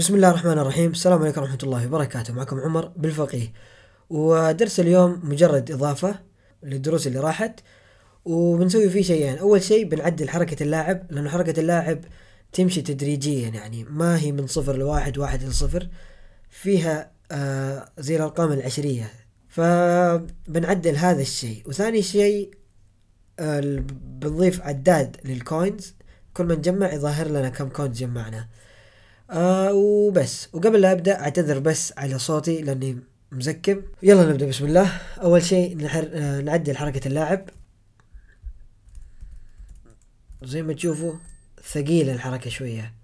بسم الله الرحمن الرحيم السلام عليكم ورحمة الله وبركاته معكم عمر بالفقيه ودرس اليوم مجرد إضافة للدروس اللي راحت وبنسوي فيه شيئين أول شيء بنعدل حركة اللاعب لأنه حركة اللاعب تمشي تدريجيا يعني ما هي من صفر لواحد واحد لصفر فيها آه زي الأرقام العشرية فبنعدل هذا الشيء وثاني شيء آه بنضيف عداد للكوينز كل ما نجمع يظهر لنا كم كوينز جمعنا آه وبس وقبل لا ابدا اعتذر بس على صوتي لاني مزكم يلا نبدا بسم الله اول شيء نحر... آه، نعدل حركه اللاعب زي ما تشوفوا ثقيلة الحركة شوية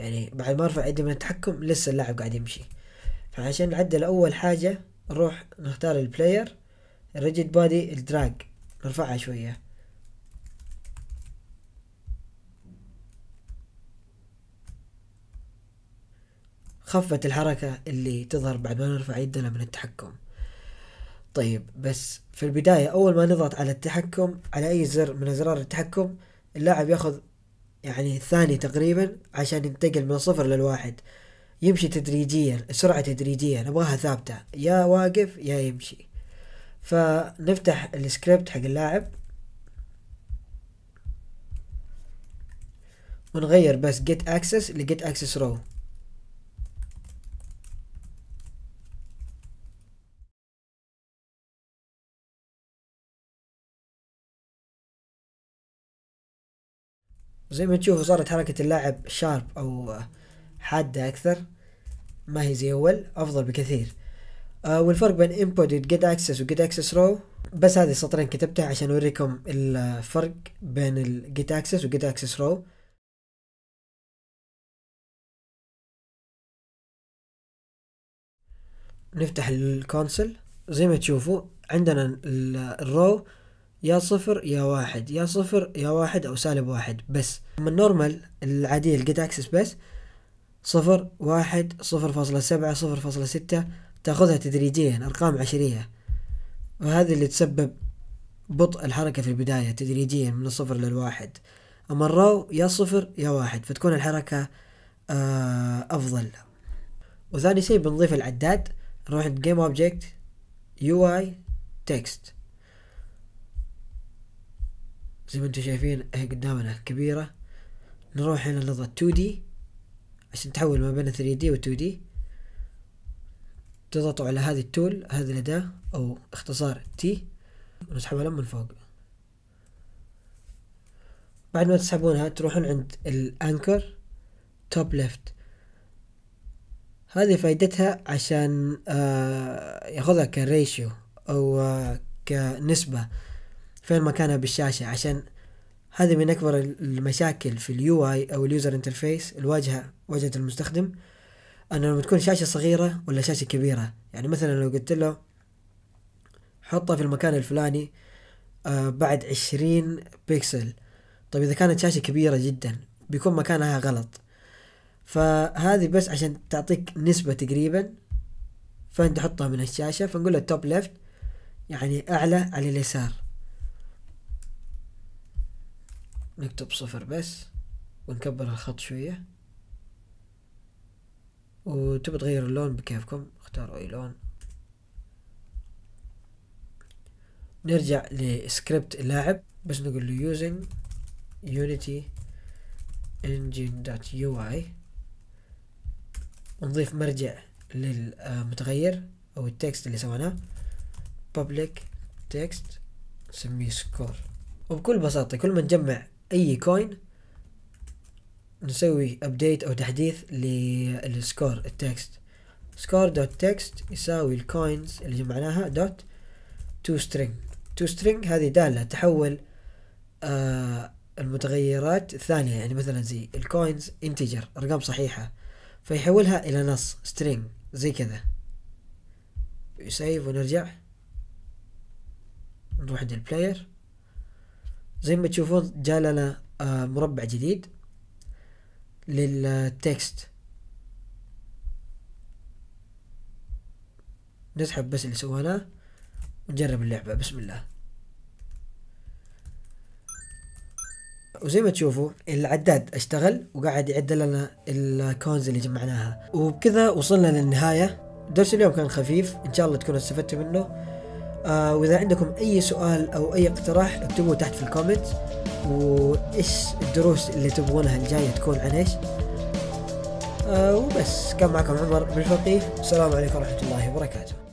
يعني بعد ما ارفع يدي من التحكم لسه اللاعب قاعد يمشي فعشان نعدل اول حاجة نروح نختار البلاير ريجيد بادي الدراج نرفعها شوية خفت الحركة اللي تظهر بعد ما نرفع يدنا من التحكم طيب بس في البداية أول ما نضغط على التحكم على أي زر من أزرار التحكم اللاعب ياخذ يعني ثاني تقريبا عشان ينتقل من صفر للواحد يمشي تدريجيا سرعة تدريجية نبغاها ثابتة يا واقف يا يمشي فنفتح السكريبت حق اللاعب ونغير بس get access لget access row زي ما تشوفوا صارت حركة اللاعب شارب أو حادة أكثر ما هي زي أول أفضل بكثير آه والفرق بين input get access و get access row بس هذه السطرين كتبتها عشان أوريكم الفرق بين ال get access و get access row نفتح الكونسل زي ما تشوفوا عندنا الرو يا صفر يا واحد يا صفر يا واحد أو سالب واحد بس أما النورمال العادية الجيت أكسس بس صفر واحد صفر فاصلة سبعة صفر فاصلة ستة تاخذها تدريجيا أرقام عشرية وهذا اللي تسبب بطء الحركة في البداية تدريجيا من الصفر للواحد أما الراو يا صفر يا واحد فتكون الحركة آه أفضل وثاني شيء بنضيف العداد نروح جيم اوبجكت يو اي تكست زي ما انتم شايفين قدامنا كبيرة نروح هنا نضغط 2 دي عشان تحول ما بين 3 دي و 2 دي تضغطوا على هذه التول هذه الأداة أو اختصار تي ونسحبها من فوق بعد ما تسحبونها تروحون عند الانكر توب ليفت هذه فائدتها عشان آه ياخذها كريشيو او آه كنسبه فين مكانها بالشاشة عشان هذه من أكبر المشاكل في اليو اي أو اليوزر انترفيس الواجهة واجهة المستخدم أنه لما تكون شاشة صغيرة ولا شاشة كبيرة يعني مثلا لو قلت له حطها في المكان الفلاني آه، بعد عشرين بيكسل طيب إذا كانت شاشة كبيرة جدا بيكون مكانها غلط فهذه بس عشان تعطيك نسبة تقريبا فانت حطها من الشاشة فنقول له توب ليفت يعني أعلى على اليسار نكتب صفر بس ونكبر الخط شوية وتبي تغير اللون بكيفكم اختاروا اي لون نرجع لسكريبت اللاعب بس نقول له using unity engine.ui ونضيف مرجع للمتغير او التكست اللي سويناه public text نسميه score وبكل بساطة كل ما نجمع اي كوين نسوي ابديت او تحديث للسكور التكست سكور دوت تكست يساوي الكوينز اللي جمعناها دوت تو سترينج تو سترينج هذه دالة تحول آه المتغيرات الثانية يعني مثلا زي الكوينز انتجر ارقام صحيحة فيحولها الى نص سترينج زي كذا يسيف ونرجع نروح للبلاير زي ما تشوفون لنا آه، مربع جديد للتكست نسحب بس اللي سويناه ونجرب اللعبة بسم الله وزي ما تشوفوا العداد اشتغل وقاعد يعد لنا الكونز اللي جمعناها وبكذا وصلنا للنهاية درس اليوم كان خفيف ان شاء الله تكونوا استفدتوا منه آه، واذا عندكم اي سؤال او اي اقتراح اكتبوه تحت في الكومنت وايش الدروس اللي تبغونها الجايه تكون عن ايش آه، وبس كان معكم عمر بن فقيه السلام عليكم ورحمه الله وبركاته